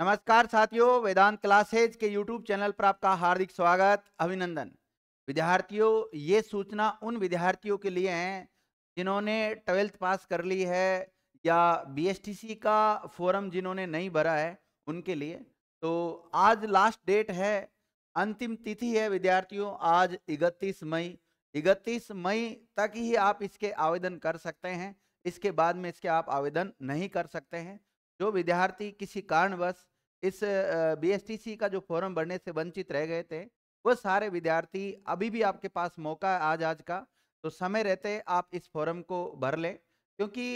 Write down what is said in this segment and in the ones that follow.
नमस्कार साथियों वेदांत क्लासेज के यूट्यूब चैनल पर आपका हार्दिक स्वागत अभिनंदन विद्यार्थियों ये सूचना उन विद्यार्थियों के लिए हैं जिन्होंने ट्वेल्थ पास कर ली है या बीएसटीसी का फॉरम जिन्होंने नहीं भरा है उनके लिए तो आज लास्ट डेट है अंतिम तिथि है विद्यार्थियों आज इकतीस मई इकतीस मई तक ही आप इसके आवेदन कर सकते हैं इसके बाद में इसके आप आवेदन नहीं कर सकते हैं जो विद्यार्थी किसी कारणवश इस बी का जो फॉर्म भरने से वंचित रह गए थे वो सारे विद्यार्थी अभी भी आपके पास मौका है आज आज का तो समय रहते आप इस फॉर्म को भर लें क्योंकि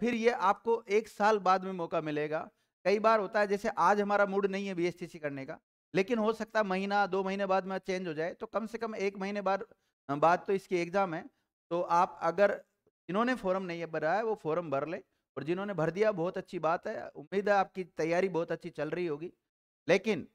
फिर ये आपको एक साल बाद में मौका मिलेगा कई बार होता है जैसे आज हमारा मूड नहीं है बी करने का लेकिन हो सकता है महीना दो महीने बाद में चेंज हो जाए तो कम से कम एक महीने बाद बाद तो इसकी एग्ज़ाम है तो आप अगर इन्होंने फॉर्म नहीं भरा है वो फॉर्म भर लें और जिन्होंने भर दिया बहुत अच्छी बात है उम्मीद है आपकी तैयारी बहुत अच्छी चल रही होगी लेकिन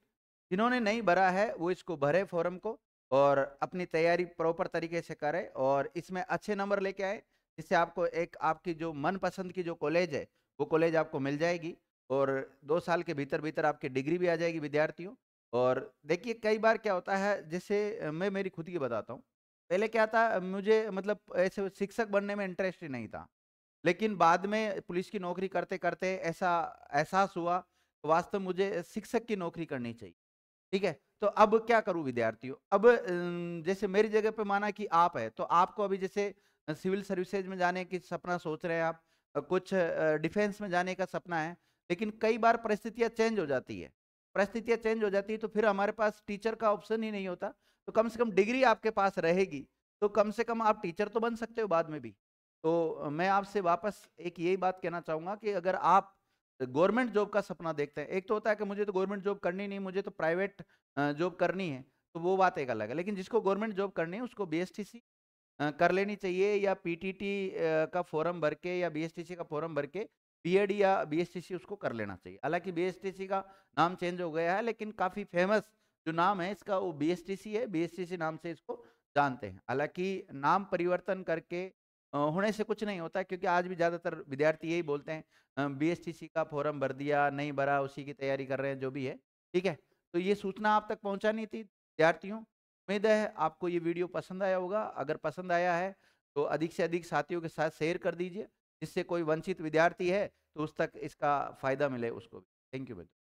जिन्होंने नहीं भरा है वो इसको भरे फॉरम को और अपनी तैयारी प्रॉपर तरीके से करें और इसमें अच्छे नंबर लेके आए जिससे आपको एक आपकी जो मनपसंद की जो कॉलेज है वो कॉलेज आपको मिल जाएगी और दो साल के भीतर भीतर आपकी डिग्री भी आ जाएगी विद्यार्थियों और देखिए कई बार क्या होता है जैसे मैं मेरी खुद की बताता हूँ पहले क्या था मुझे मतलब ऐसे शिक्षक बनने में इंटरेस्ट ही नहीं था लेकिन बाद में पुलिस की नौकरी करते करते ऐसा एहसास हुआ तो वास्तव मुझे शिक्षक की नौकरी करनी चाहिए ठीक है तो अब क्या करूं विद्यार्थियों अब जैसे मेरी जगह पे माना कि आप है तो आपको अभी जैसे सिविल सर्विसेज में जाने की सपना सोच रहे हैं आप कुछ डिफेंस में जाने का सपना है लेकिन कई बार परिस्थितियाँ चेंज हो जाती है परिस्थितियाँ चेंज हो जाती है तो फिर हमारे पास टीचर का ऑप्शन ही नहीं होता तो कम से कम डिग्री आपके पास रहेगी तो कम से कम आप टीचर तो बन सकते हो बाद में भी तो मैं आपसे वापस एक यही बात कहना चाहूँगा कि अगर आप गवर्नमेंट जॉब का सपना देखते हैं एक तो होता है कि मुझे तो गवर्नमेंट जॉब करनी नहीं मुझे तो प्राइवेट जॉब करनी है तो वो बात एक अलग है लेकिन जिसको गवर्नमेंट जॉब करनी है उसको बी कर लेनी चाहिए या पी का फॉरम भर के या बी का फॉर्म भर के बी या बी उसको कर लेना चाहिए हालांकि बी का नाम चेंज हो गया है लेकिन काफ़ी फेमस जो नाम है इसका वो बी है बी नाम से इसको जानते हैं हालांकि नाम परिवर्तन करके होने से कुछ नहीं होता क्योंकि आज भी ज़्यादातर विद्यार्थी यही बोलते हैं बी का फॉर्म भर दिया नहीं भरा उसी की तैयारी कर रहे हैं जो भी है ठीक है तो ये सूचना आप तक पहुँचानी थी विद्यार्थियों उम्मीद है आपको ये वीडियो पसंद आया होगा अगर पसंद आया है तो अधिक से अधिक साथियों के साथ शेयर कर दीजिए जिससे कोई वंचित विद्यार्थी है तो उस तक इसका फ़ायदा मिले उसको भी थैंक यू बेटा